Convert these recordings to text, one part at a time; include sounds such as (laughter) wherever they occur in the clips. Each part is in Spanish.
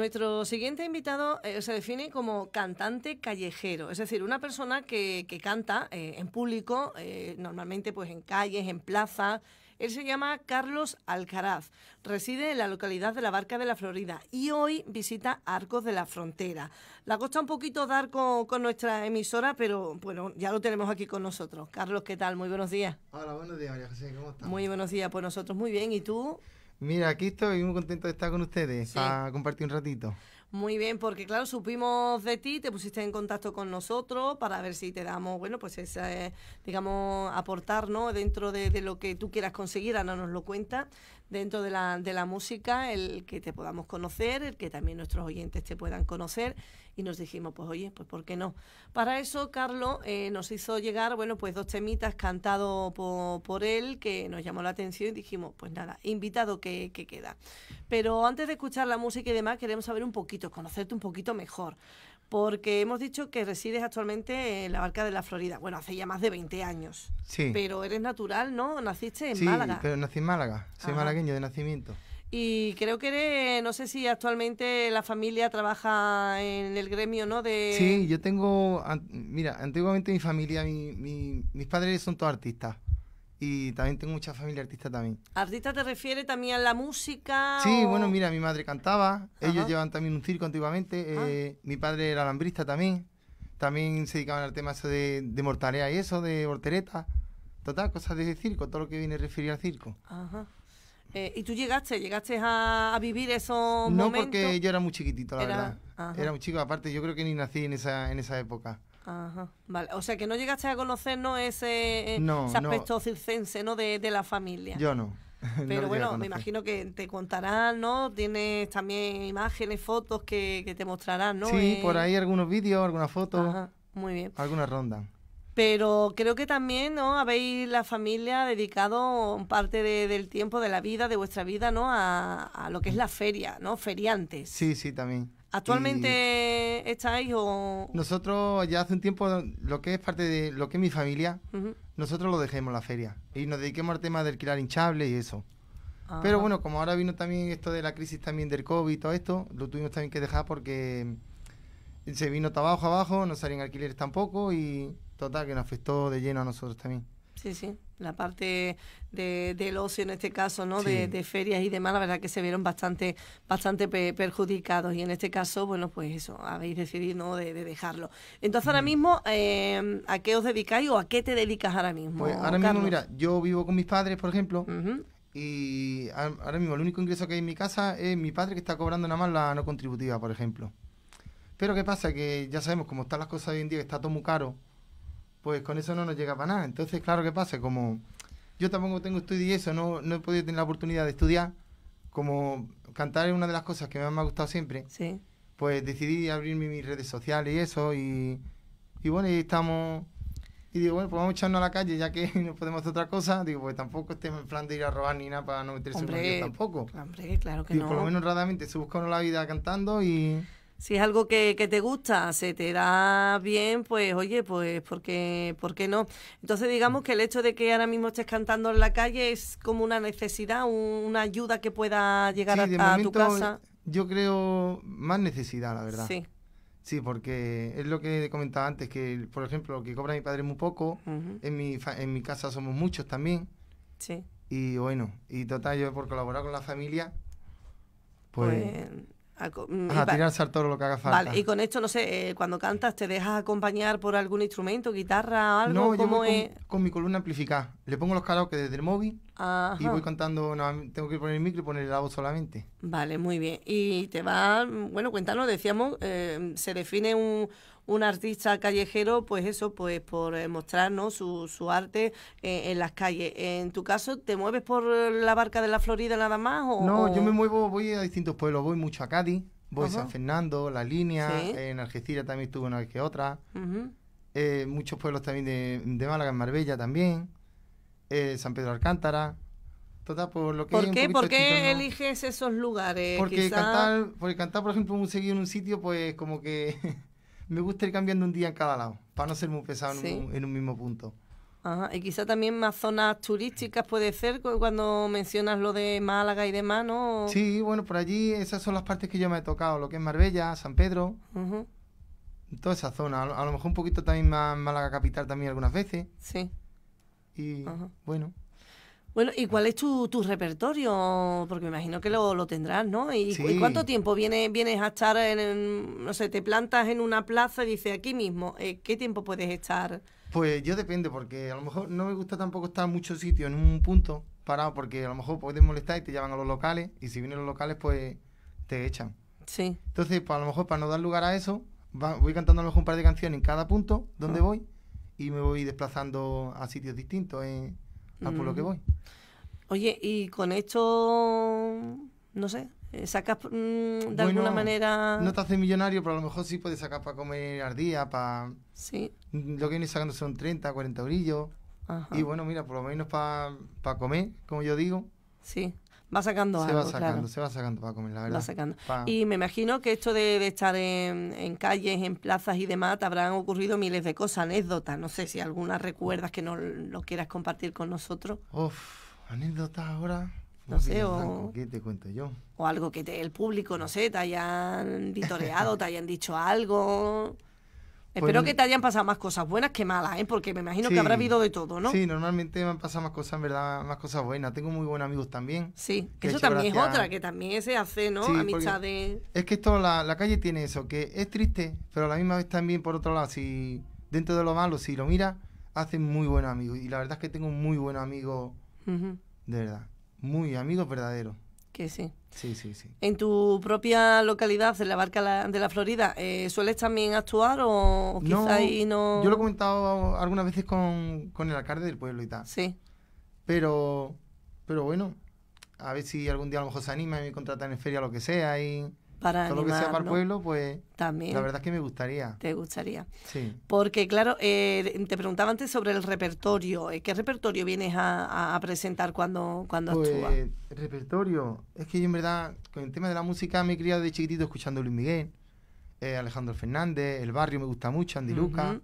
Nuestro siguiente invitado eh, se define como cantante callejero, es decir, una persona que, canta eh, en público, eh, normalmente pues en calles, en plazas. Él se llama Carlos Alcaraz, reside en la localidad de La Barca de la Florida y hoy visita Arcos de la Frontera. La costa un poquito dar con, con nuestra emisora, pero bueno, ya lo tenemos aquí con nosotros. Carlos, ¿qué tal? Muy buenos días. Hola, buenos días, María José, ¿cómo estás? Muy buenos días, por pues, nosotros muy bien. ¿Y tú? Mira, aquí estoy muy contento de estar con ustedes A compartir un ratito. Muy bien, porque claro, supimos de ti, te pusiste en contacto con nosotros para ver si te damos, bueno, pues eh, digamos, aportar, ¿no? Dentro de, lo que tú quieras conseguir, Ana nos lo cuenta, dentro de la, de la música, el que te podamos conocer, el que también nuestros oyentes te puedan conocer. Y nos dijimos, pues oye, pues ¿por qué no? Para eso, Carlos eh, nos hizo llegar, bueno, pues dos temitas cantados por, él que nos llamó la atención y dijimos, pues nada, invitado que, que queda. Pero antes de escuchar la música y demás, queremos saber un poquito, conocerte un poquito mejor porque hemos dicho que resides actualmente en la barca de la Florida. Bueno, hace ya más de 20 años. Sí. Pero eres natural, ¿no? Naciste en Málaga. Sí, pero nací en Málaga. Soy malagueño de nacimiento. Y creo que eres, no sé si actualmente la familia trabaja en el gremio, ¿no? De... Sí, yo tengo, mira, antiguamente mi familia, mis padres son todos artistas y también tengo mucha familia artista también. ¿Artista te refiere también a la música? Sí, bueno, mira, mi madre cantaba, ellos llevan también un circo antiguamente, ah. eh, mi padre era alambrista también, también se dedicaban al tema de, de y eso, de hortereta, total, cosas de circo, todo lo que viene referido al circo. Ajá. Eh, ¿Y tú llegaste? ¿Llegaste a, vivir esos no, momentos? No, porque yo era muy chiquitito, la verdad. Era muy chico, aparte yo creo que ni nací en esa, en esa época vale. O sea que no llegaste a conocer eh, ¿no? ese, aspecto circense ¿no? De, la familia. Yo no. (laughs) Pero bueno, me imagino que te contarán, ¿no? Tienes también imágenes, fotos que, te mostrarán, ¿no? Sí, eh, por ahí algunos vídeos, algunas fotos. muy bien. Algunas rondas. Pero creo que también, ¿no? Habéis la familia dedicado parte del tiempo, de la vida, de vuestra vida, ¿no? A, a lo que es la feria, ¿no? Feriantes. Sí, sí, también. ¿Actualmente estáis o...? Nosotros ya hace un tiempo, lo que es parte de lo que es mi familia, nosotros lo dejemos la feria y nos dediquemos al tema de alquilar hinchables y eso. Ah. Pero bueno, como ahora vino también esto de la crisis también del COVID y todo esto, lo tuvimos también que dejar porque se vino trabajo abajo, no salían alquileres tampoco y total que nos afectó de lleno a nosotros también. Sí, sí la parte de, del ocio en este caso, ¿no? De, ferias y demás, la verdad que se vieron bastante, bastante perjudicados. Y en este caso, bueno, pues eso, habéis decidido ¿no? de, dejarlo. Entonces, ahora mm. mismo, eh, ¿a qué os dedicáis o a qué te dedicas ahora mismo? Pues ahora mismo, mira, yo vivo con mis padres, por ejemplo, y ahora mismo el único ingreso que hay en mi casa es mi padre que está cobrando nada más la no contributiva, por ejemplo. Pero ¿qué pasa? Que ya sabemos cómo están las cosas hoy en día, que está todo muy caro pues con eso no nos llega para nada. Entonces, claro, que pasa? Como yo tampoco tengo estudio y eso, no, no he podido tener la oportunidad de estudiar, como cantar es una de las cosas que más me ha gustado siempre, sí. pues decidí abrirme mis redes sociales y eso, y, y bueno, y estamos... Y digo, bueno, pues vamos a echarnos a la calle, ya que (laughs) no podemos hacer otra cosa. Digo, pues tampoco estemos en plan de ir a robar ni nada para no meterse en problemas tampoco. Hombre, claro que no no. Por lo menos raramente se busca una la vida cantando y si es algo que, te gusta, se te da bien, pues oye, pues ¿por qué, ¿por qué no? Entonces digamos mm. que el hecho de que ahora mismo estés cantando en la calle es como una necesidad, una ayuda que pueda llegar a, tu casa. Yo creo más necesidad, la verdad. Sí. Sí, porque es lo que he comentaba antes, que por ejemplo, lo que cobra mi padre muy poco, en, mi en mi casa somos muchos también. Sí. Y bueno, y total, yo por colaborar con la familia, pues, pues a, mm, tirar al lo que haga falta. Vale, y con esto, no sé, eh, cuando cantas, ¿te dejas acompañar por algún instrumento, guitarra algo? No, yo con, mi columna amplificada. Le pongo los que desde el móvil y voy contando, tengo que poner el micro y poner el voz solamente. Vale, muy bien. Y te va, bueno, cuéntanos, decíamos, eh, se define un, un artista callejero, pues eso, pues por eh, mostrarnos su, arte eh, en las calles. En tu caso, ¿te mueves por la barca de la Florida nada más? no, yo me muevo, voy a distintos pueblos, voy mucho a Cádiz, voy a San Fernando, La Línea, en Algeciras también estuve una vez que otra, muchos pueblos también de, de Málaga, en Marbella también. Eh, San Pedro Alcántara. Total, por lo que qué, eliges esos lugares? Porque, cantar, porque cantar, por ejemplo, un seguido en un sitio, pues como que (laughs) me gusta ir cambiando un día en cada lado, para no ser muy pesado en, un, mismo punto. Ajá, y quizá también más zonas turísticas puede ser cuando mencionas lo de Málaga y demás, ¿no? Sí, bueno, por allí esas son las partes que yo me he tocado, lo que es Marbella, San Pedro, toda esa zona. A lo, a lo, mejor un poquito también más Málaga capital también algunas veces. Sí bueno. Bueno, ¿y cuál es tu, repertorio? Porque me imagino que lo, tendrás, ¿no? ¿Y, cuánto tiempo vienes, vienes a estar en, no sé, te plantas en una plaza y dices aquí mismo, eh, ¿qué tiempo puedes estar? Pues yo depende, porque a lo mejor no me gusta tampoco estar en muchos en un punto parado, porque a lo mejor puedes molestar y te llevan a los locales, y si vienen los locales, pues te echan. Sí. Entonces, pues, a lo mejor para no dar lugar a eso, voy cantando a lo mejor un par de canciones en cada punto donde voy y me voy desplazando a sitios distintos a por lo que mm. voy. Oye, y con esto, no sé, eh, sacas mm, de alguna manera... No te haces millonario, pero a lo mejor sí puedes sacar para comer al día, para... Sí. Lo que viene sacando son 30, 40 orillos. Y bueno, mira, por lo menos para comer, como yo digo. Sí va sacando algo, se Va sacando, Se va sacando, para comer, la verdad. Y me imagino que esto de, estar en, calles, en plazas y demás, te habrán ocurrido miles de cosas, anécdotas. No sé si alguna recuerdas que no lo quieras compartir con nosotros. Uf, anécdotas ahora. No, sé, o... ¿Qué te cuento yo? O algo que el público, no sé, te hayan vitoreado, te hayan dicho algo. Pues Espero que te hayan pasado más cosas buenas que malas, ¿eh? porque me imagino que habrá habido de todo, ¿no? Sí, normalmente me han pasado más cosas, verdad, más cosas buenas. Tengo muy buenos amigos también. Sí, que eso también es otra, que también se hace, ¿no? Amistades. Es que esto, la, calle tiene eso, que es triste, pero a la misma vez también, por otro lado, si dentro de lo malo, si lo mira hacen muy buenos amigos. Y la verdad es que tengo muy buenos amigos, de verdad. Muy amigos verdaderos. Que sí. Sí, sí, sí. ¿En tu propia localidad, en la Barca de la Florida, eh, sueles también actuar o, quizás no, no...? Yo lo he comentado algunas veces con, con, el alcalde del pueblo y tal. Sí. Pero, pero bueno, a ver si algún día a lo mejor se anima y me contratan en feria o lo que sea y para todo lo que sea para el pueblo, pues también. La verdad es que me gustaría. Te gustaría. Sí. Porque claro, eh, te preguntaba antes sobre el repertorio. Eh, ¿Qué repertorio vienes a, presentar cuando cuando pues, El repertorio, es que yo en verdad con el tema de la música me he criado de chiquitito escuchando Luis Miguel, eh, Alejandro Fernández, El Barrio me gusta mucho, Andy Luca.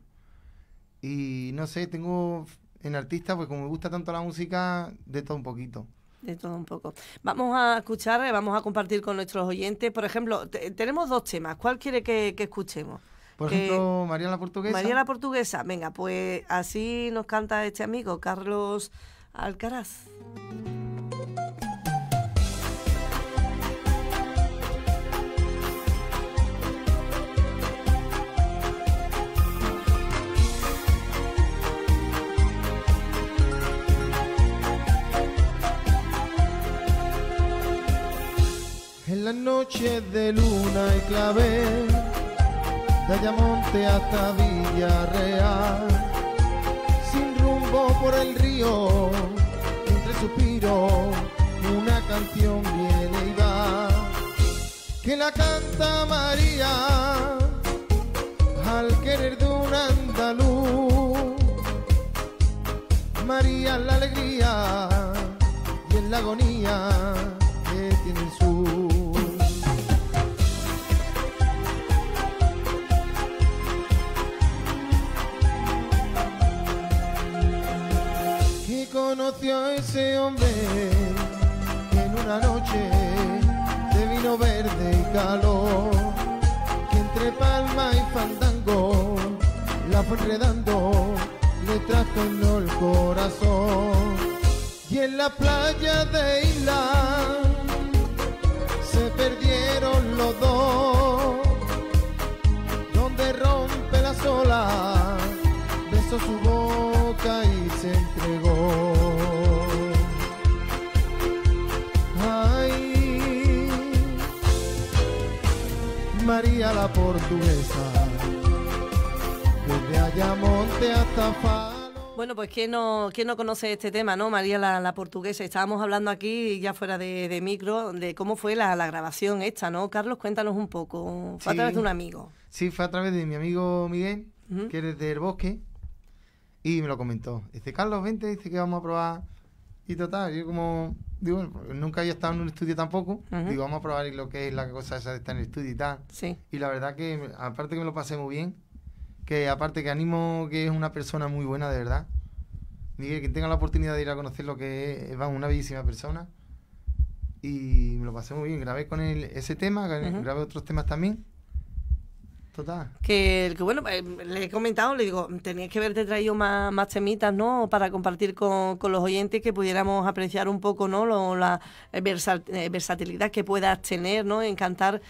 Y no sé, tengo en artista, pues como me gusta tanto la música, de todo un poquito de todo un poco. Vamos a escuchar, eh, vamos a compartir con nuestros oyentes. Por ejemplo, tenemos dos temas. ¿Cuál quiere que, escuchemos? Por ejemplo, María la Portuguesa. María Portuguesa. Venga, pues así nos canta este amigo, Carlos Alcaraz. En las noches de luna y clave, de Ayamonte hasta Villarreal, sin rumbo por el río, entre suspiros, una canción viene y va, que la canta María, al querer de un andaluz. María la alegría y en la agonía que tiene su hombre que en una noche de vino verde y calor, que entre palma y fandango la fue enredando, le trastornó el corazón. Y en la playa de Isla se perdieron los dos, donde rompe la sola, besó su boca y se entregó. María la portuguesa, desde Ayamonte hasta Falo. Bueno, pues ¿quién no, no conoce este tema, no? María la, portuguesa. Estábamos hablando aquí, ya fuera de, micro, de cómo fue la, grabación esta, ¿no? Carlos, cuéntanos un poco. Fue a través de un amigo. Sí, fue a través de mi amigo Miguel, que es del bosque, y me lo comentó. Dice, Carlos, vente, dice que vamos a probar y total, yo como, digo, nunca había estado en un estudio tampoco, digo, vamos a probar lo que es la cosa esa de estar en el estudio y tal. Sí. Y la verdad que, aparte que me lo pasé muy bien, que aparte que animo que es una persona muy buena, de verdad. Miguel, que tenga la oportunidad de ir a conocer lo que es, vamos, una bellísima persona. Y me lo pasé muy bien, grabé con él ese tema, grabé otros temas también. Que, bueno, eh, le he comentado, le digo, tenías que haberte traído más, más temitas, ¿no? Para compartir con, con los oyentes que pudiéramos apreciar un poco, ¿no? la eh, eh, versatilidad que puedas tener, ¿no? En cantar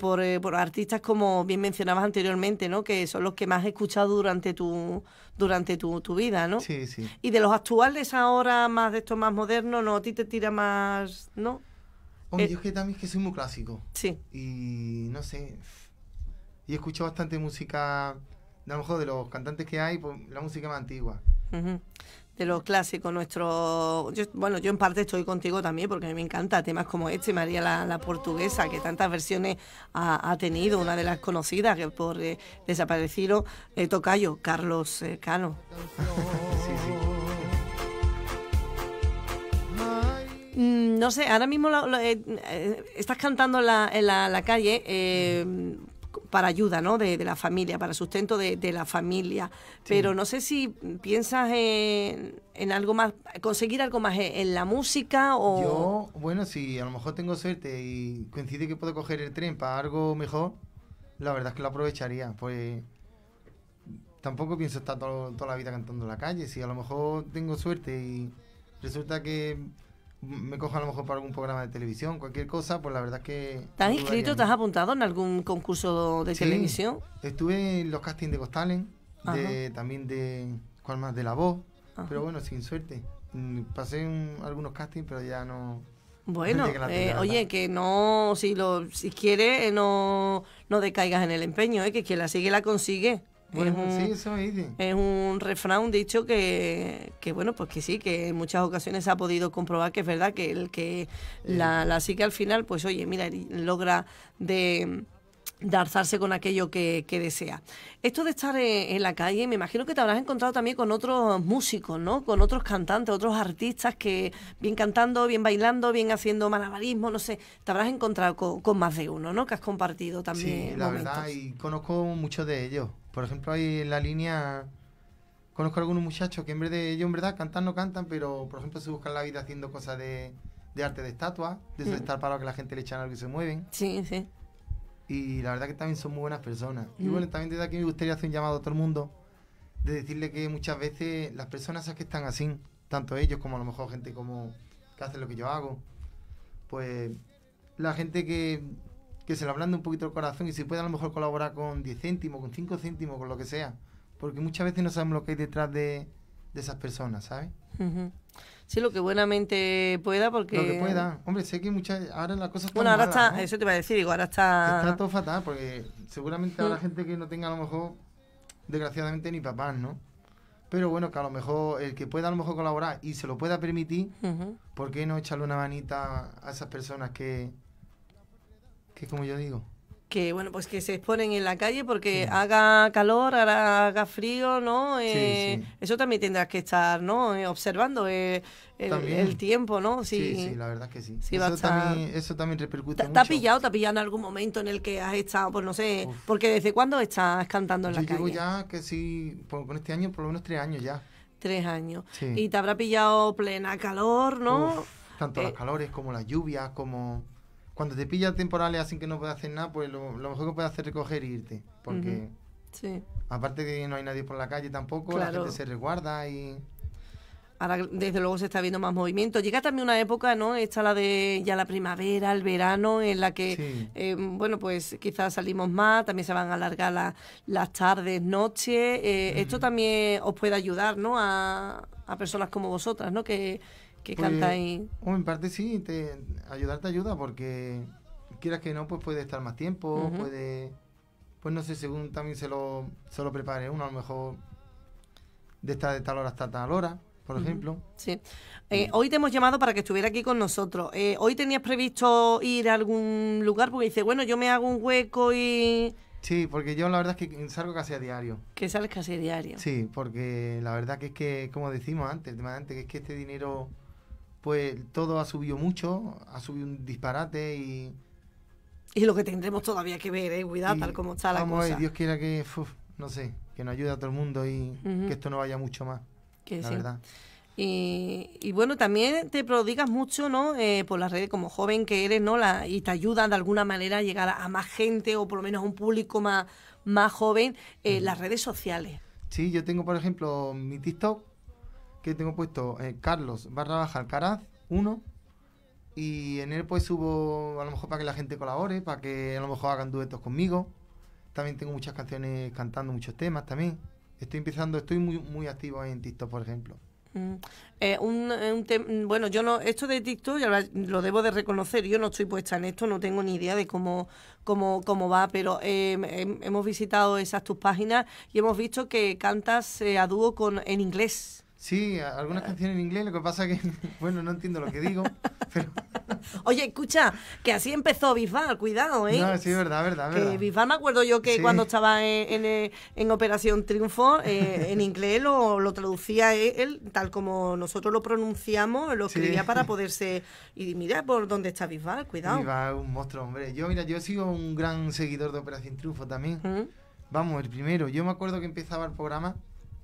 por, artistas como bien mencionabas anteriormente, ¿no? Que son los que más has escuchado durante tu durante tu, tu vida, ¿no? Sí, sí. Y de los actuales ahora, más de estos más modernos, ¿no? A ti te tira más, ¿no? Hombre, yo es que también que soy muy clásico. Sí. Y no sé y escucho bastante música, a lo mejor de los cantantes que hay, pues, la música más antigua. De los clásicos, nuestro. bueno, yo en parte estoy contigo también porque a mí me encanta temas como este, María la, Portuguesa, que tantas versiones ha, tenido, una de las conocidas que por eh, desaparecido, eh, Tocayo, Carlos Cano. Mm, no sé, ahora mismo eh, estás cantando en la, calle para ayuda ¿no? de, la familia, para sustento de, la familia. Pero no sé si piensas en, algo más, conseguir algo más en la música o... Yo, bueno, si a lo mejor tengo suerte y coincide que puedo coger el tren para algo mejor, la verdad es que lo aprovecharía. Pues tampoco pienso estar toda la vida cantando en la calle. Si a lo mejor tengo suerte y resulta que me cojo a lo mejor para algún programa de televisión, cualquier cosa, pues la verdad es que... ¿Estás inscrito, estás apuntado en algún concurso de televisión? Estuve en los castings de Costalen, de, también de... ¿Cuál más? De La Voz, pero bueno, sin suerte. Mm, pasé en algunos castings, pero ya no... Bueno, eh, oye, que no, si lo, si quiere, eh, no, no decaigas en el empeño, eh, que quien la sigue la consigue es un, un refrán, dicho que, bueno, pues que sí, que en muchas ocasiones se ha podido comprobar que es verdad que el que la, psique al final, pues oye, mira, logra de con aquello que, desea. Esto de estar en, la calle, me imagino que te habrás encontrado también con otros músicos, ¿no? Con otros cantantes, otros artistas que bien cantando, bien bailando, bien haciendo malabarismo, no sé, te habrás encontrado con, más de uno, ¿no? Que has compartido también. Sí, la verdad, y conozco muchos de ellos. Por ejemplo, hay en la línea, conozco algunos muchachos que en vez de ellos en verdad cantan no cantan, pero por ejemplo se buscan la vida haciendo cosas de, arte de estatua, de eso mm. estar parado que la gente le echan algo y se mueven. Sí, sí. Y la verdad que también son muy buenas personas. Y mm. bueno, también desde aquí me gustaría hacer un llamado a todo el mundo de decirle que muchas veces las personas que están así, tanto ellos como a lo mejor gente como que hace lo que yo hago, pues la gente que que se le hablando un poquito el corazón y si puede a lo mejor colaborar con 10 céntimos, con 5 céntimos, con lo que sea. Porque muchas veces no sabemos lo que hay detrás de, esas personas, ¿sabes? Sí, lo que buenamente pueda, porque... Lo que pueda. Hombre, sé que muchas... Ahora las cosas Bueno, ahora está... Eso te iba a decir, digo, ahora está... Está todo fatal, porque seguramente habrá mm. gente que no tenga a lo mejor, desgraciadamente, ni papás, ¿no? Pero bueno, que a lo mejor el que pueda a lo mejor colaborar y se lo pueda permitir, ¿por qué no echarle una manita a esas personas que, que como yo digo? Que bueno, pues que se exponen en la calle porque haga calor, haga, frío, ¿no? Eh, eso también tendrás que estar, ¿no? Eh, observando eh, el, tiempo, ¿no? Sí, sí, la verdad que sí. Eso, también, eso, también, repercute. mucho. ¿Te ha pillado, te ha pillado en algún momento en el que has estado, pues no sé, porque desde cuándo estás cantando en la calle? Yo llevo ya que sí, con este año por lo menos tres años ya. Tres años. Y te habrá pillado plena calor, ¿no? tanto los calores como las lluvias, como cuando te pillas temporales así que no puedes hacer nada, pues lo, mejor que puedes hacer es recoger y e irte. Porque sí. aparte que no hay nadie por la calle tampoco, la gente se resguarda y... Ahora, desde luego, se está viendo más movimiento. Llega también una época, ¿no? Está la de ya la primavera, el verano, en la que, eh, bueno, pues quizás salimos más, también se van a alargar las tardes, noches. Eh, esto también os puede ayudar, ¿no? A, a personas como vosotras, ¿no? Que, que cantáis... Pues, canta ahí. Oh, en parte sí, ayudarte ayuda porque quieras que no, pues puede estar más tiempo, puede... Pues no sé, según también se lo, se lo prepare uno, a lo mejor de esta de tal hora hasta tal hora, por ejemplo. Sí. Eh, hoy te hemos llamado para que estuviera aquí con nosotros. Eh, hoy tenías previsto ir a algún lugar porque dice, bueno, yo me hago un hueco y... Sí, porque yo la verdad es que salgo casi a diario. Que sales casi a diario. Sí, porque la verdad que es que, como decimos antes, el es que este dinero pues todo ha subido mucho, ha subido un disparate y... Y lo que tendremos todavía que ver, ¿eh? cuidado, tal como está la vamos Dios quiera que, no sé, que nos ayude a todo el mundo y que esto no vaya mucho más, que la verdad. Y, bueno, también te prodigas mucho, ¿no? Eh, por las redes, como joven que eres, ¿no? La, y te ayuda de alguna manera a llegar a, más gente o por lo menos a un público más, más joven, eh, las redes sociales. Sí, yo tengo, por ejemplo, mi TikTok, que tengo puesto eh, Carlos barra baja Caraz, 1 y en él pues subo a lo mejor para que la gente colabore, para que a lo mejor hagan duetos conmigo. También tengo muchas canciones cantando muchos temas también. Estoy empezando, estoy muy muy activo en TikTok, por ejemplo. Mm. Eh, eh, mm, bueno, yo no, esto de TikTok lo debo de reconocer, yo no estoy puesta en esto, no tengo ni idea de cómo, cómo, cómo va, pero em, em, hemos visitado esas tus páginas y hemos visto que cantas a dúo con, en inglés. Sí, algunas ah. canciones en inglés, lo que pasa es que, (laughs) bueno, no entiendo lo que digo, (laughs) pero... Oye, escucha, que así empezó Bisbal, cuidado, ¿eh? No, sí, verdad, verdad, que Bisbal me acuerdo yo que cuando estaba en, eh, Operación Triunfo, eh, (laughs) en inglés lo, traducía él, tal como nosotros lo pronunciamos, lo escribía para poderse... Y mira por dónde está Bisbal, cuidado. Bisbal un monstruo, hombre. Yo, mira, yo he sido un gran seguidor de Operación Triunfo también. ¿Mm? Vamos, el primero. Yo me acuerdo que empezaba el programa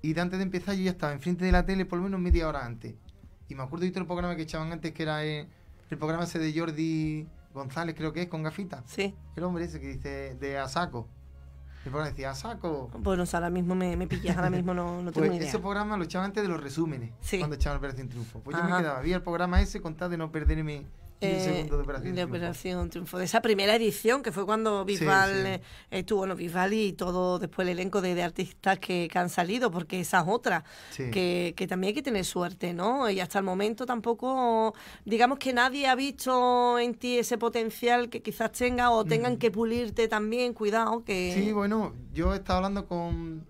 y antes de empezar yo ya estaba enfrente de la tele por lo menos media hora antes. Y me acuerdo de otro programa que echaban antes que era eh, el, programa ese de Jordi González, creo que es, con Gafita. Sí. El hombre ese que dice de Asaco. El programa decía Asaco. Bueno, o sea, ahora mismo me, me pillas, ahora mismo no, no tengo pues ni idea. Ese programa lo echaban antes de los resúmenes, sí. cuando echaban el sin Triunfo. Pues yo me quedaba, vi el programa ese con tal de no perderme eh, de, Operación Triunfo. De esa primera edición, que fue cuando Bisbal estuvo sí. bueno, Bisbal y todo después el elenco de, artistas que, han salido, porque esa es otra, que, también hay que tener suerte, ¿no? Y hasta el momento tampoco, digamos que nadie ha visto en ti ese potencial que quizás tenga o tengan mm. que pulirte también, cuidado que... Sí, bueno, yo he estado hablando con,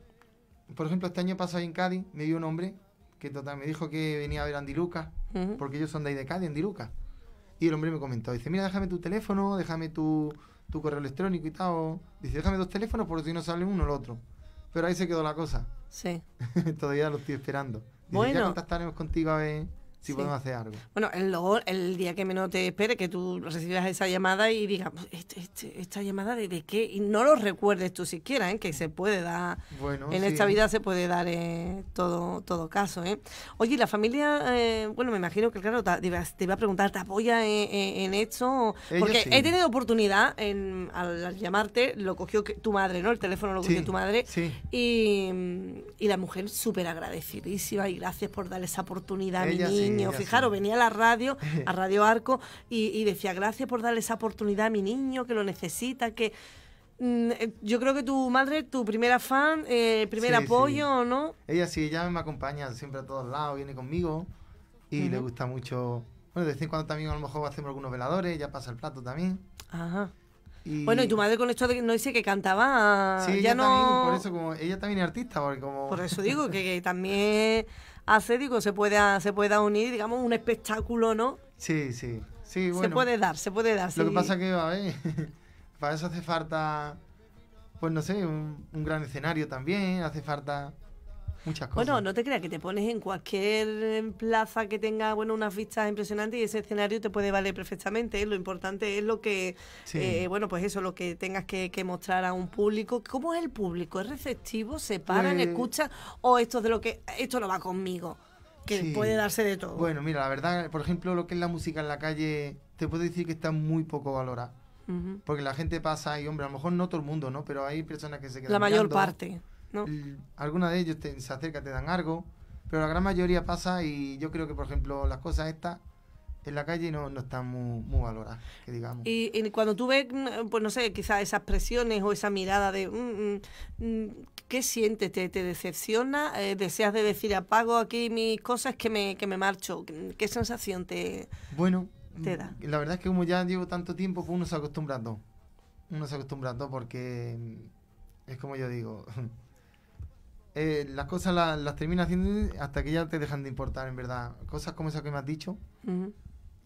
por ejemplo, este año pasado en Cádiz, me dio un hombre que total, me dijo que venía a ver a Andy Lucas, porque ellos son de ahí de Cádiz, Andy Lucas. Y el hombre me comentó, dice, mira, déjame tu teléfono, déjame tu, correo electrónico y tal. Dice, déjame dos teléfonos porque si no sale uno el otro. Pero ahí se quedó la cosa. Sí. (laughs) Todavía lo estoy esperando. Dice, bueno. Ya contactaremos contigo a ver si podemos hacer algo. Bueno, el, día que menos te espere, que tú recibas esa llamada y digas, pues, este, este, esta llamada de, qué, y no lo recuerdes tú siquiera, ¿eh? que se puede dar, bueno, en esta vida se puede dar todo, todo caso. ¿eh? Oye, la familia, eh, bueno, me imagino que, claro, te, te iba a preguntar, ¿te apoya en, esto? Porque he tenido oportunidad, al, llamarte, lo cogió tu madre, ¿no? El teléfono lo cogió tu madre, y, y la mujer súper agradecidísima y gracias por darle esa oportunidad a mi Fijaros, venía a la radio, (laughs) a Radio Arco, y, decía, gracias por darle esa oportunidad a mi niño, que lo necesita, que mm, eh, yo creo que tu madre, tu primera fan, primer eh, apoyo, ¿no? Ella sí, ella me acompaña siempre a todos lados, viene conmigo y le gusta mucho. Bueno, de vez en cuando también a lo mejor hacemos algunos veladores, ya pasa el plato también. Ajá. Bueno, y tu madre con esto de, no dice que cantaba. Sí, ya ella también, por eso como ella también es artista, porque como... Por eso (laughs) digo que también hace, digo, se pueda, se pueda unir, digamos, un espectáculo, ¿no? Sí, sí. sí se puede dar, se puede dar. Lo que pasa que, a ver, (laughs) para eso hace falta, pues no sé, un gran escenario también, hace falta muchas cosas. Bueno, no te creas que te pones en cualquier em, plaza que tenga bueno unas vistas impresionantes y ese escenario te puede valer perfectamente. ¿eh? Lo importante es lo que, eh, bueno, pues eso, lo que tengas que, mostrar a un público. ¿Cómo es el público? ¿Es receptivo? ¿Se paran, pues escuchan? ¿O esto de lo que, esto no va conmigo? Que puede darse de todo. Bueno, mira, la verdad, por ejemplo, lo que es la música en la calle, te puedo decir que está muy poco valorada. Porque la gente pasa y, hombre, a lo mejor no todo el mundo, ¿no? Pero hay personas que se quedan. La mayor parte. Algunas de ellos te, se acercan, te dan algo, pero la gran mayoría pasa y yo creo que, por ejemplo, las cosas estas en la calle no, están muy, valoradas, Y, cuando tú ves, mm, pues no sé, quizás esas presiones o esa mirada de, mm, mm, ¿qué sientes? ¿Te, decepciona? Eh, ¿Deseas de decir, apago aquí mis cosas que me, que me marcho? ¿Qué sensación te, bueno, da? La verdad es que como ya llevo tanto tiempo, pues uno se acostumbra a todo. Uno se acostumbra porque es como yo digo, (laughs) Eh, las cosas las, las terminas haciendo hasta que ya te dejan de importar, en verdad. Cosas como esas que me has dicho,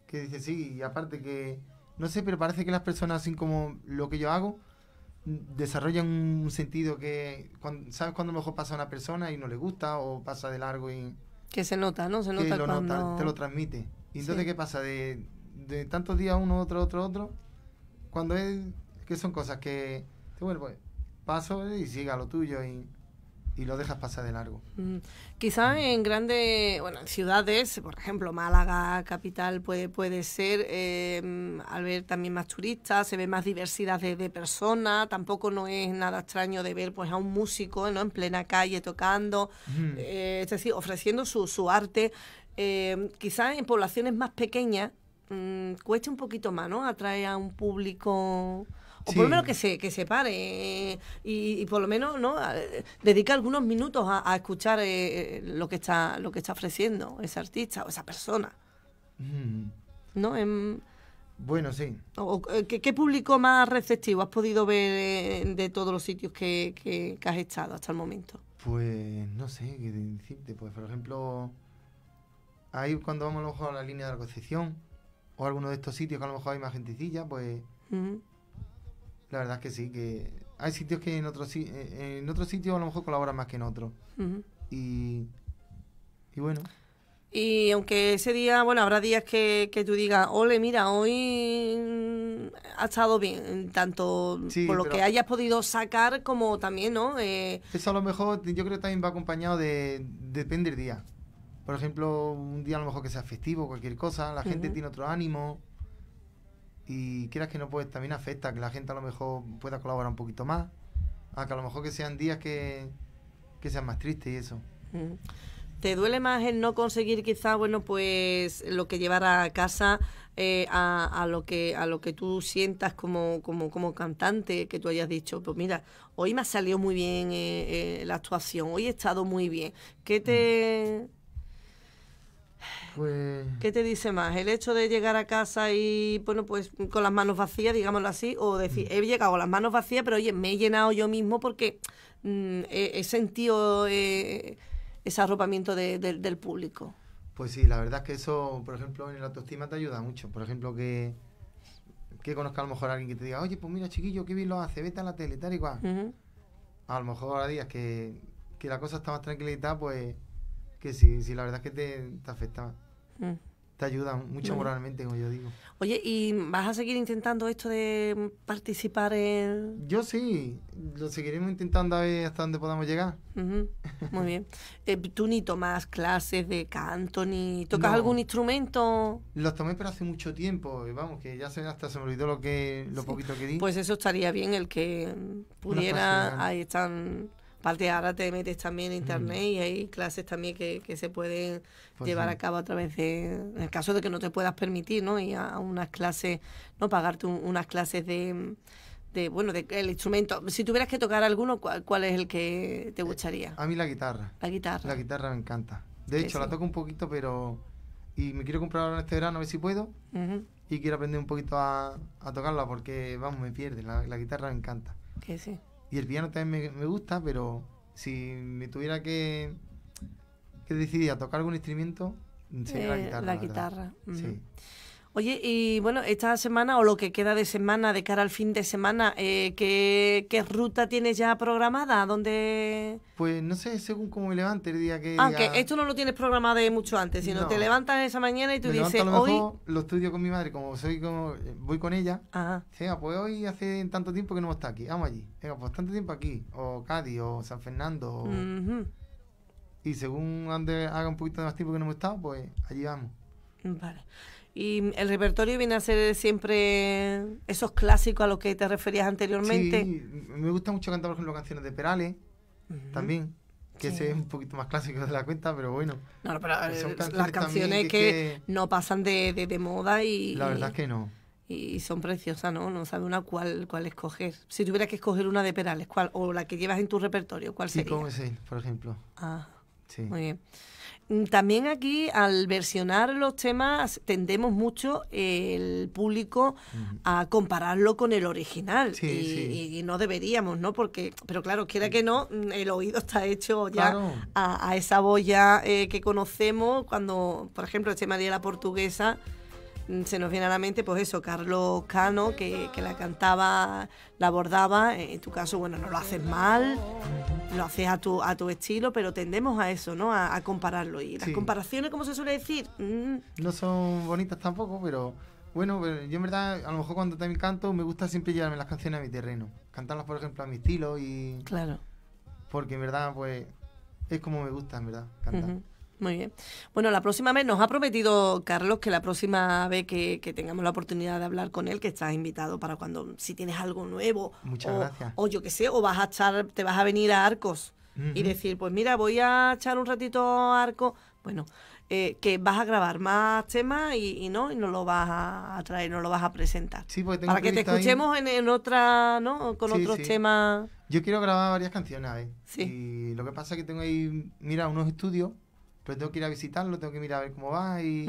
que dices, sí, y aparte que, no sé, pero parece que las personas, así como lo que yo hago, desarrollan un sentido que sabes cuando mejor pasa a una persona y no le gusta o pasa de largo y... Que se nota, ¿no? Se nota cuando... te lo transmite. Y entonces, ¿qué pasa? De, de tantos días uno, otro, otro, otro, cuando es que son cosas que, bueno, pues paso y siga lo tuyo y y lo dejas pasar de largo. Mm. Quizás en grandes bueno, ciudades, por ejemplo, Málaga, capital, puede, puede ser, em, al ver también más turistas, se ve más diversidad de, personas, tampoco no es nada extraño de ver pues a un músico ¿no? en plena calle tocando, eh, es decir, ofreciendo su, arte. Em, quizás en poblaciones más pequeñas mm, cuesta un poquito más, ¿no? Atrae a un público o por lo menos que se, que se pare eh, y, por lo menos no dedica algunos minutos a, escuchar eh, eh, lo que está lo que está ofreciendo ese artista o esa persona mm. no em, bueno sí ¿qué, público más receptivo has podido ver de, todos los sitios que, que, has estado hasta el momento pues no sé pues por ejemplo ahí cuando vamos a lo a la línea de la Concepción o alguno de estos sitios que a lo mejor hay más gentecilla pues la verdad es que sí, que hay sitios que en otros eh, en otros sitios a lo mejor colaboran más que en otros. y, bueno. Y aunque ese día, bueno, habrá días que, tú digas, ole, mira, hoy mm, ha estado bien, tanto por lo que hayas podido sacar como también, ¿no? Eh, Eso a lo mejor yo creo también va acompañado de, depender del día. Por ejemplo, un día a lo mejor que sea festivo, cualquier cosa, la gente tiene otro ánimo y quieras que no, pues también afecta, que la gente a lo mejor pueda colaborar un poquito más, a que a lo mejor que sean días que, sean más tristes y eso. Mm. ¿Te duele más el no conseguir quizás, bueno, pues lo que llevar a casa eh, a, lo que, a lo que tú sientas como, como, como cantante, que tú hayas dicho, pues mira, hoy me ha salido muy bien eh, eh, la actuación, hoy he estado muy bien. ¿Qué te... Mm. Pues ¿Qué te dice más? ¿El hecho de llegar a casa y, bueno, pues con las manos vacías, digámoslo así, o decir, mm. he llegado con las manos vacías, pero oye, me he llenado yo mismo porque mm, he, sentido eh, ese arropamiento del público? Pues sí, la verdad es que eso, por ejemplo, en la autoestima te ayuda mucho. Por ejemplo, que, que conozca a lo mejor a alguien que te diga, oye, pues mira, chiquillo, qué bien lo hace, vete a la tele, tal y cual. A lo mejor ahora días que, que la cosa está más tranquilita, pues que sí, sí, la verdad es que te, afecta. Mm. Te ayuda mucho moralmente, como yo digo. Oye, ¿y vas a seguir intentando esto de participar en...? Yo sí, lo seguiremos intentando a ver hasta dónde podamos llegar. Muy bien. (laughs) Eh, ¿Tú ni tomas clases de canto, ni tocas algún instrumento? Los tomé pero hace mucho tiempo, eh, vamos, que ya se, hasta se me olvidó lo, que, lo poquito que di. Pues eso estaría bien, el que pudiera... Ahí están Aparte, ahora te metes también en mm. internet y hay clases también que, se pueden pues llevar a cabo a través de. En el caso de que no te puedas permitir, ¿no? Y a, unas clases, ¿no? Pagarte unas clases de. De, bueno, de, el instrumento. Si tuvieras que tocar alguno, ¿cuál, es el que te eh, gustaría? A mí la guitarra. La guitarra. La guitarra me encanta. De hecho, la toco un poquito, pero... Y me quiero comprar ahora este verano, a ver si puedo. Y quiero aprender un poquito a, tocarla porque, vamos, me pierde. la guitarra me encanta. Que sí. Y el piano también me, gusta, pero si me tuviera que, que decidir a tocar algún instrumento, sería la eh, guitarra. Oye, y bueno, esta semana o lo que queda de semana, de cara al fin de semana, eh, ¿qué, ruta tienes ya programada? ¿Dónde...? Pues no sé, según cómo me levante el día ah, que... Ah, esto no lo tienes programado mucho antes, sino te levantas esa mañana y tú dices, lo hoy... Lo estudio con mi madre, como soy como eh, voy con ella. Ajá. sea, ah, pues hoy hace tanto tiempo que no hemos estado aquí, vamos allí. Venga, pues tanto tiempo aquí, o Cádiz, o San Fernando, o... Y según ande haga un poquito más tiempo que no hemos estado, pues allí vamos. Vale. Y el repertorio viene a ser siempre esos clásicos a los que te referías anteriormente. Sí, me gusta mucho cantar, por ejemplo, canciones de Perales, también, que ese es un poquito más clásico de la cuenta, pero bueno. No, pero eh, las canciones que, no pasan de, de, moda y... La verdad es que no. Y son preciosas, ¿no? No sabe una cuál, cuál escoger. Si tuvieras que escoger una de Perales, ¿cuál? O la que llevas en tu repertorio, ¿cuál sería? como ese, por ejemplo. Ah. Muy bien. Mm, también aquí, al versionar los temas, tendemos mucho el público a compararlo con el original. y, no deberíamos, ¿no? Porque, pero claro, quiera que no, mm, el oído está hecho ya a, esa boya eh, que conocemos. Cuando, por ejemplo, este María la Portuguesa Mm, se nos viene a la mente, pues eso, Carlos Cano, que, la cantaba, la abordaba, eh, en tu caso, bueno, no lo haces mal, lo haces a tu, a tu estilo, pero tendemos a eso, ¿no? A, compararlo. Y las comparaciones, como se suele decir... Mm. No son bonitas tampoco, pero bueno, yo en verdad, a lo mejor cuando también canto, me gusta siempre llevarme las canciones a mi terreno. Cantarlas, por ejemplo, a mi estilo y... Claro. Porque en verdad, pues, es como me gusta, en verdad, cantar. Muy bien. Bueno, la próxima vez nos ha prometido Carlos que la próxima vez que, tengamos la oportunidad de hablar con él, que estás invitado para cuando, si tienes algo nuevo. Muchas gracias. O yo qué sé, o vas a echar, te vas a venir a Arcos y decir, pues mira, voy a echar un ratito a Arcos. Bueno, eh, que vas a grabar más temas y, no y no lo vas a traer, no lo vas a presentar. Sí, para que te escuchemos en, otra, ¿no? Con otros temas. Yo quiero grabar varias canciones, Sí. Y lo que pasa es que tengo ahí, mira, unos estudios pero tengo que ir a visitarlo, tengo que mirar a ver cómo va y,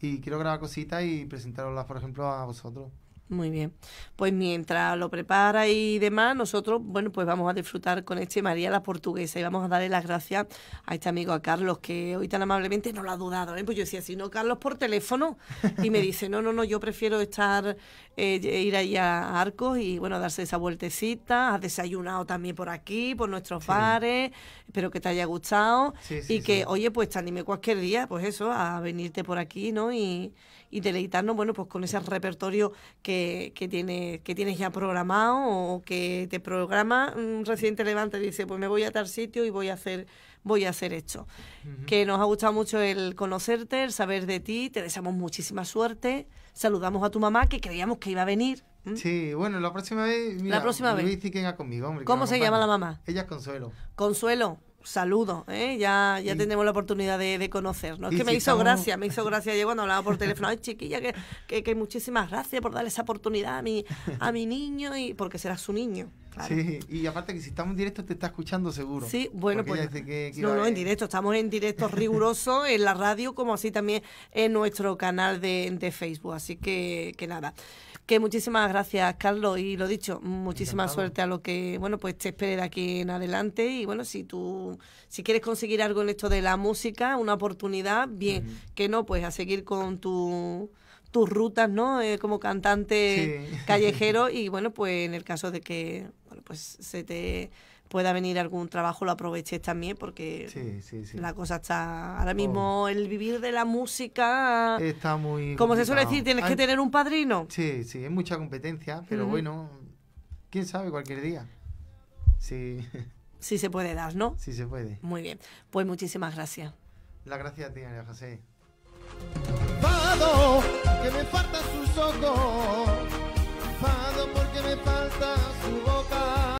y quiero grabar cositas y presentarlas, por ejemplo, a vosotros. Muy bien. Pues mientras lo prepara y demás, nosotros, bueno, pues vamos a disfrutar con este María la Portuguesa y vamos a darle las gracias a este amigo, a Carlos, que hoy tan amablemente no lo ha dudado. ¿eh? Pues yo decía, si no, Carlos, por teléfono. (laughs) Y me dice, no, no, no, yo prefiero estar, eh, ir ahí a Arcos y, bueno, darse esa vueltecita. Has desayunado también por aquí, por nuestros bares. Espero que te haya gustado. y que, oye, pues te anime cualquier día, pues eso, a venirte por aquí, ¿no? Y, y deleitarnos, bueno, pues con ese repertorio que que, tiene, que tienes ya programado o que te programa un mm, reciente levanta dice, pues me voy a tal sitio y voy a hacer voy a hacer esto. Que nos ha gustado mucho el conocerte, el saber de ti, te deseamos muchísima suerte, saludamos a tu mamá que creíamos que iba a venir. Sí, bueno, la próxima vez... la próxima vez. Que venga conmigo, ¿Cómo se llama la mamá? Ella es Consuelo. Consuelo, saludo, ¿eh? ya, ya tenemos la oportunidad de, conocernos. Es que me hizo gracia, me hizo gracia yo cuando hablaba por teléfono, ay chiquilla, que, que, muchísimas gracias por darle esa oportunidad a mi, a mi niño, y porque será su niño. Sí, y aparte que si estamos en directo te está escuchando seguro. Sí, bueno, pues. no, no, en directo, estamos en directo riguroso (laughs) en la radio, como así también en nuestro canal de, de Facebook. Así que, que nada. Que muchísimas gracias, Carlos. Y lo dicho, muchísima suerte a lo que, bueno, pues te espere aquí en adelante. Y bueno, si tú, si quieres conseguir algo en esto de la música, una oportunidad, bien. Que no, pues a seguir con tu tus rutas, ¿no? Eh, como cantante callejero y bueno, pues en el caso de que bueno, pues se te pueda venir algún trabajo lo aproveches también porque la cosa está ahora oh. mismo el vivir de la música está muy como se suele decir tienes que tener un padrino sí sí es mucha competencia pero bueno quién sabe cualquier día sí (laughs) sí se puede dar no sí se puede muy bien pues muchísimas gracias La gracia a ti José Fado, que me faltan sus ojos Fado porque me falta su boca